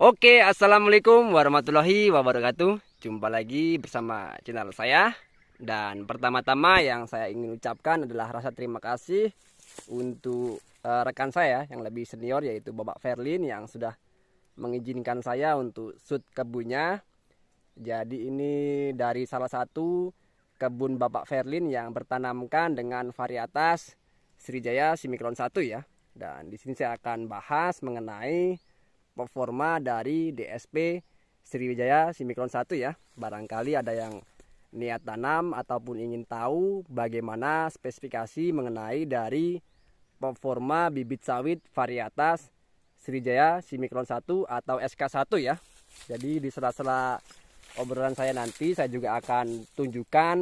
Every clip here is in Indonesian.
Oke, assalamualaikum warahmatullahi wabarakatuh. Jumpa lagi bersama channel saya. Dan pertama-tama yang saya ingin ucapkan adalah rasa terima kasih untuk uh, rekan saya yang lebih senior yaitu Bapak Ferlin yang sudah mengizinkan saya untuk shoot kebunnya. Jadi ini dari salah satu kebun Bapak Ferlin yang bertanamkan dengan varietas Sriwijaya Simikron 1 ya. Dan di sini saya akan bahas mengenai performa dari DSP Sriwijaya Simikron 1 ya. Barangkali ada yang niat tanam ataupun ingin tahu bagaimana spesifikasi mengenai dari performa bibit sawit varietas Sriwijaya Simikron 1 atau SK1 ya. Jadi di sela-sela obrolan saya nanti saya juga akan tunjukkan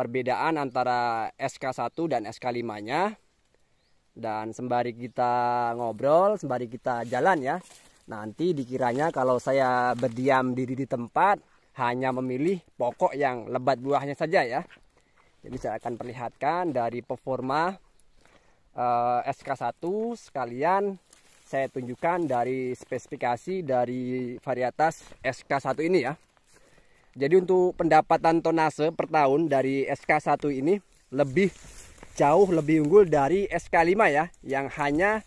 perbedaan antara SK1 dan SK5-nya. Dan sembari kita ngobrol, sembari kita jalan ya. Nanti dikiranya kalau saya berdiam diri di tempat hanya memilih pokok yang lebat buahnya saja ya. Jadi saya akan perlihatkan dari performa eh, SK1 sekalian saya tunjukkan dari spesifikasi dari varietas SK1 ini ya. Jadi untuk pendapatan tonase per tahun dari SK1 ini lebih jauh lebih unggul dari SK5 ya yang hanya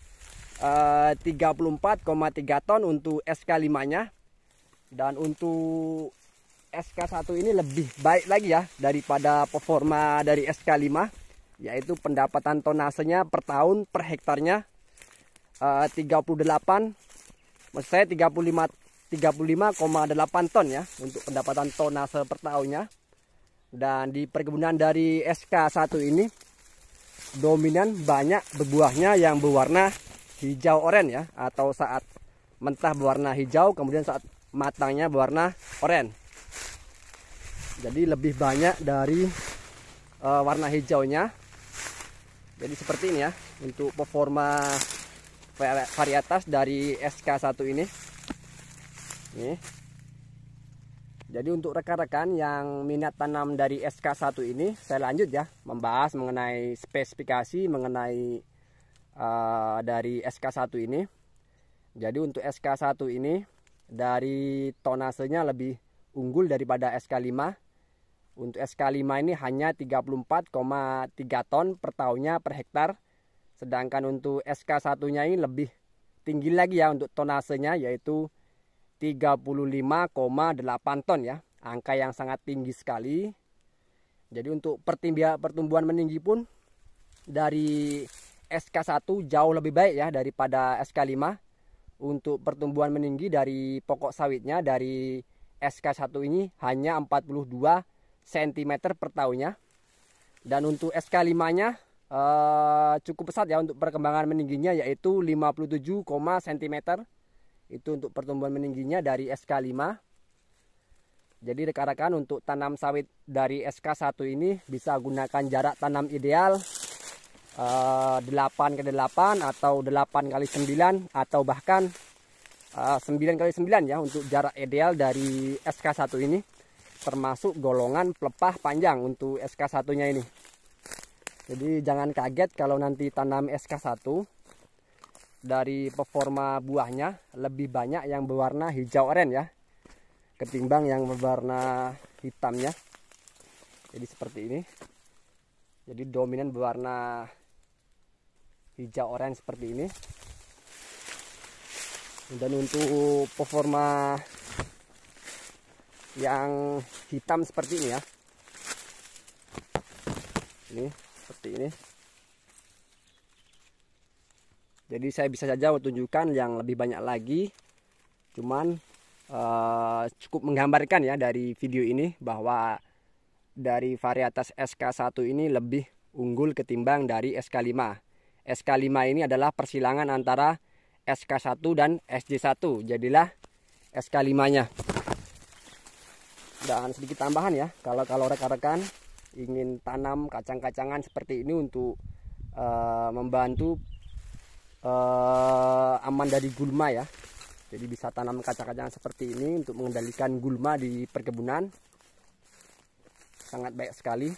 34,3 eh, ton untuk SK5-nya dan untuk SK1 ini lebih baik lagi ya daripada performa dari SK5 yaitu pendapatan tonasenya per tahun per hektarnya 38 eh, maksud saya 35 35,8 ton ya untuk pendapatan tonase per tahunnya dan di perkebunan dari SK1 ini dominan banyak berbuahnya yang berwarna hijau oranye ya atau saat mentah berwarna hijau kemudian saat matangnya berwarna oranye. Jadi lebih banyak dari uh, warna hijaunya. Jadi seperti ini ya untuk performa varietas dari SK1 ini. ini jadi untuk rekan-rekan yang minat tanam dari SK1 ini, saya lanjut ya membahas mengenai spesifikasi mengenai uh, dari SK1 ini. Jadi untuk SK1 ini dari tonasenya lebih unggul daripada SK5. Untuk SK5 ini hanya 34,3 ton per tahunnya per hektar. Sedangkan untuk SK1-nya ini lebih tinggi lagi ya untuk tonasenya yaitu 35,8 ton ya. Angka yang sangat tinggi sekali. Jadi untuk pertumbuhan meninggi pun dari SK1 jauh lebih baik ya daripada SK5. Untuk pertumbuhan meninggi dari pokok sawitnya dari SK1 ini hanya 42 cm per tahunnya. Dan untuk SK5-nya eh, cukup pesat ya untuk perkembangan meningginya yaitu 57, cm itu untuk pertumbuhan meningginya dari SK5. Jadi rekan-rekan untuk tanam sawit dari SK1 ini bisa gunakan jarak tanam ideal eh, delapan 8 ke 8 atau 8 kali 9 atau bahkan eh, sembilan 9 kali 9 ya untuk jarak ideal dari SK1 ini termasuk golongan pelepah panjang untuk SK1-nya ini. Jadi jangan kaget kalau nanti tanam SK1 dari performa buahnya lebih banyak yang berwarna hijau oranye ya ketimbang yang berwarna hitamnya jadi seperti ini jadi dominan berwarna hijau oranye seperti ini dan untuk performa yang hitam seperti ini ya ini seperti ini jadi saya bisa saja tunjukkan yang lebih banyak lagi cuman uh, cukup menggambarkan ya dari video ini bahwa dari varietas SK1 ini lebih unggul ketimbang dari SK5 SK5 ini adalah persilangan antara SK1 dan SJ1 jadilah SK5 nya dan sedikit tambahan ya kalau kalau rekan-rekan ingin tanam kacang-kacangan seperti ini untuk uh, membantu uh, aman dari gulma ya jadi bisa tanam kacang-kacangan seperti ini untuk mengendalikan gulma di perkebunan sangat baik sekali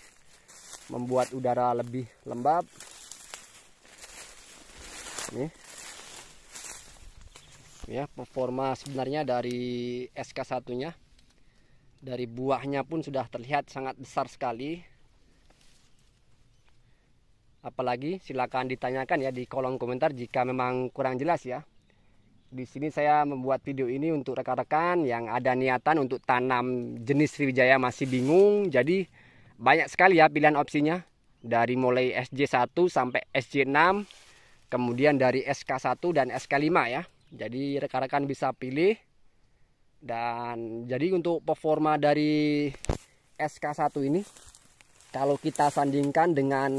membuat udara lebih lembab nih ya performa sebenarnya dari SK1 nya dari buahnya pun sudah terlihat sangat besar sekali Apalagi silakan ditanyakan ya di kolom komentar jika memang kurang jelas ya. Di sini saya membuat video ini untuk rekan-rekan yang ada niatan untuk tanam jenis Sriwijaya masih bingung. Jadi banyak sekali ya pilihan opsinya dari mulai SJ1 sampai SJ6 kemudian dari SK1 dan SK5 ya. Jadi rekan-rekan bisa pilih dan jadi untuk performa dari SK1 ini kalau kita sandingkan dengan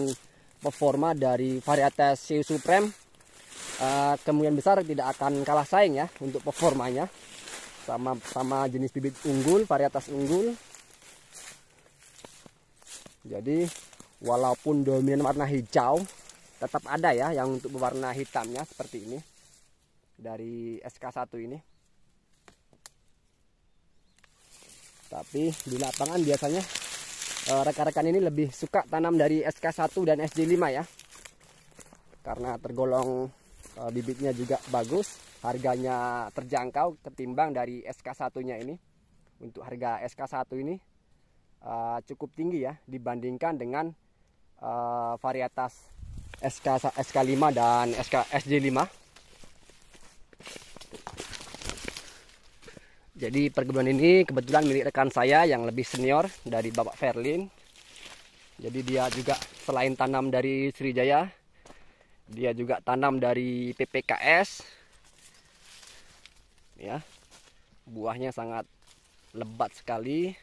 performa dari varietas Siu Supreme uh, kemungkinan besar tidak akan kalah saing ya untuk performanya sama sama jenis bibit unggul varietas unggul jadi walaupun dominan warna hijau tetap ada ya yang untuk warna hitamnya seperti ini dari SK1 ini tapi di lapangan biasanya Eh, rekan-rekan ini lebih suka tanam dari SK1 dan SD5 ya karena tergolong eh, bibitnya juga bagus harganya terjangkau ketimbang dari SK1 nya ini untuk harga SK1 ini eh, cukup tinggi ya dibandingkan dengan varietas SK, SK5 dan SK, SD5 Jadi perkebunan ini kebetulan milik rekan saya yang lebih senior dari Bapak Ferlin. Jadi dia juga selain tanam dari Sriwijaya, dia juga tanam dari PPKS. Ya. Buahnya sangat lebat sekali.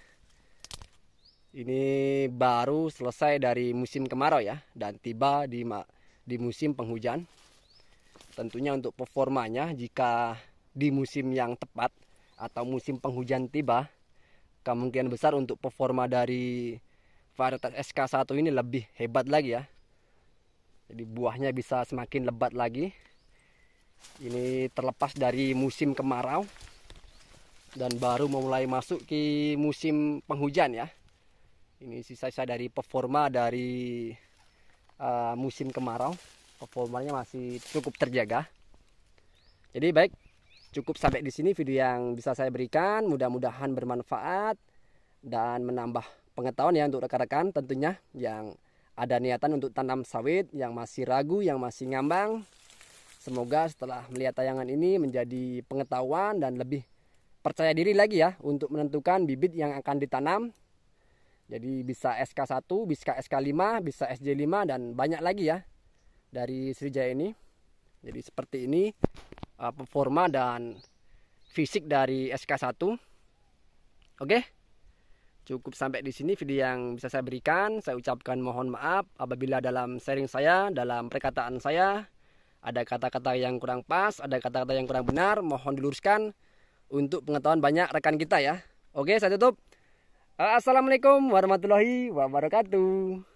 Ini baru selesai dari musim kemarau ya dan tiba di di musim penghujan. Tentunya untuk performanya jika di musim yang tepat atau musim penghujan tiba, kemungkinan besar untuk performa dari varietas SK1 ini lebih hebat lagi ya. Jadi buahnya bisa semakin lebat lagi. Ini terlepas dari musim kemarau dan baru memulai masuk ke musim penghujan ya. Ini sisa-sisa dari performa dari uh, musim kemarau. Performanya masih cukup terjaga. Jadi baik cukup sampai di sini video yang bisa saya berikan. Mudah-mudahan bermanfaat dan menambah pengetahuan ya untuk rekan-rekan tentunya yang ada niatan untuk tanam sawit yang masih ragu, yang masih ngambang. Semoga setelah melihat tayangan ini menjadi pengetahuan dan lebih percaya diri lagi ya untuk menentukan bibit yang akan ditanam. Jadi bisa SK1, bisa SK5, bisa SJ5 dan banyak lagi ya dari Sriwijaya ini. Jadi seperti ini Eh, performa dan fisik dari SK1. Oke. Cukup sampai di sini video yang bisa saya berikan. Saya ucapkan mohon maaf apabila dalam sharing saya, dalam perkataan saya ada kata-kata yang kurang pas, ada kata-kata yang kurang benar, mohon diluruskan untuk pengetahuan banyak rekan kita ya. Oke, saya tutup. Assalamualaikum warahmatullahi wabarakatuh.